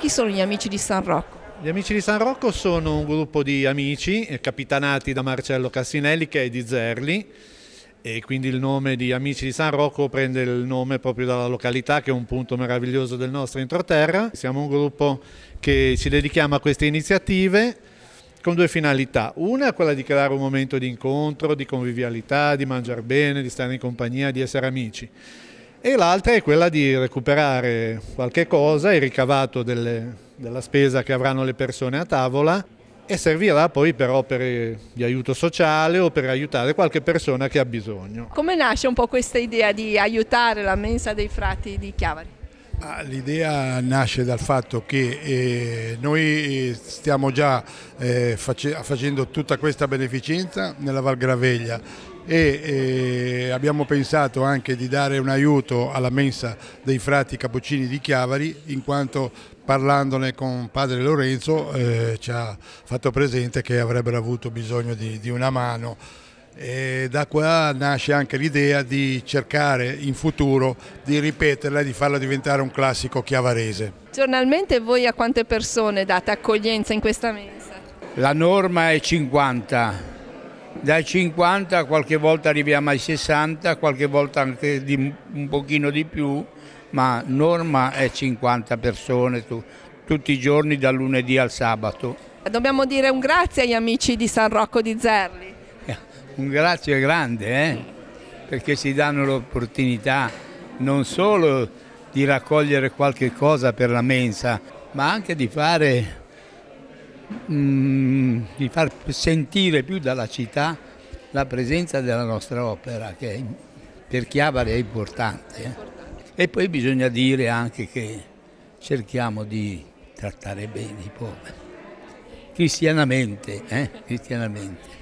Chi sono gli amici di San Rocco? Gli Amici di San Rocco sono un gruppo di amici eh, capitanati da Marcello Cassinelli che è di Zerli e quindi il nome di Amici di San Rocco prende il nome proprio dalla località che è un punto meraviglioso del nostro entroterra. Siamo un gruppo che ci dedichiamo a queste iniziative con due finalità. Una è quella di creare un momento di incontro, di convivialità, di mangiare bene, di stare in compagnia, di essere amici e l'altra è quella di recuperare qualche cosa, il ricavato delle, della spesa che avranno le persone a tavola e servirà poi per opere di aiuto sociale o per aiutare qualche persona che ha bisogno. Come nasce un po' questa idea di aiutare la mensa dei frati di Chiavari? L'idea nasce dal fatto che eh, noi stiamo già eh, facendo tutta questa beneficenza nella Val Graveglia e eh, abbiamo pensato anche di dare un aiuto alla mensa dei frati cappuccini di Chiavari in quanto parlandone con padre Lorenzo ci ha fatto presente che avrebbero avuto bisogno di una mano e da qua nasce anche l'idea di cercare in futuro di ripeterla e di farla diventare un classico chiavarese. Giornalmente voi a quante persone date accoglienza in questa mensa? La norma è 50, dai 50 qualche volta arriviamo ai 60, qualche volta anche di, un pochino di più, ma norma è 50 persone tu, tutti i giorni dal lunedì al sabato. Dobbiamo dire un grazie agli amici di San Rocco di Zerli un grazie grande, eh? perché si danno l'opportunità non solo di raccogliere qualche cosa per la mensa, ma anche di fare mm, di far sentire più dalla città la presenza della nostra opera, che per Chiavari è importante. Eh? E poi bisogna dire anche che cerchiamo di trattare bene i poveri, cristianamente. Eh? cristianamente.